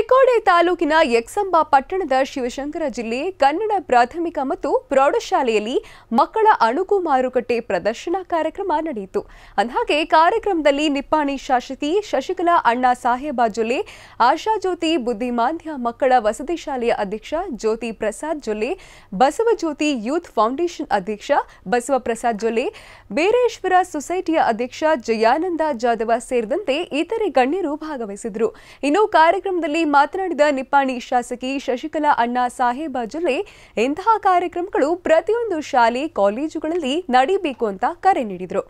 ಚಿಕ್ಕೋಡೆ ತಾಲೂಕಿನ ಎಕ್ಸಂಬ ಪಟ್ಟಣದ ಶಿವಶಂಕರ ಜಿಲ್ಲೆ ಕನ್ನಡ ಪ್ರಾಥಮಿಕ ಮತ್ತು ಪ್ರೌಢಶಾಲೆಯಲ್ಲಿ ಮಕ್ಕಳ ಅಣುಕು ಮಾರುಕಟ್ಟೆ ಪ್ರದರ್ಶನ ಕಾರ್ಯಕ್ರಮ ನಡೆಯಿತು ಅಂದಹಾಗೆ ಕಾರ್ಯಕ್ರಮದಲ್ಲಿ ನಿಪ್ಪಾಣಿ ಶಾಸಕಿ ಶಶಿಕಲಾ ಅಣ್ಣಾ ಸಾಹೇಬ ಜೊಲ್ಲೆ ಆಶಾಜ್ಯೋತಿ ಬುದ್ಧಿಮಾಂದ್ಯ ಮಕ್ಕಳ ವಸತಿ ಶಾಲೆಯ ಅಧ್ಯಕ್ಷ ಜ್ಯೋತಿ ಪ್ರಸಾದ್ ಜೊಲ್ಲೆ ಜ್ಯೋತಿ ಯೂತ್ ಫೌಂಡೇಶನ್ ಅಧ್ಯಕ್ಷ ಬಸವ ಪ್ರಸಾದ್ ಜೊಲ್ಲೆ ಬೇರೇಶ್ವರ ಸೊಸೈಟಿಯ ಅಧ್ಯಕ್ಷ ಜಯಾನಂದ ಜಾಧವ ಸೇರಿದಂತೆ ಇತರೆ ಗಣ್ಯರು ಭಾಗವಹಿಸಿದರು ಇನ್ನು ಕಾರ್ಯಕ್ರಮದಲ್ಲಿ ಮಾತನಾಡಿದ ನಿಪ್ಪಾಣಿ ಶಾಸಕಿ ಶಶಿಕಲಾ ಅಣ್ಣಾ ಸಾಹೇಬ ಜೊಲ್ಲೆ ಇಂತಹ ಕಾರ್ಯಕ್ರಮಗಳು ಪ್ರತಿಯೊಂದು ಶಾಲೆ ಕಾಲೇಜುಗಳಲ್ಲಿ ನಡೀಬೇಕು ಅಂತ ಕರೆ ನೀಡಿದರು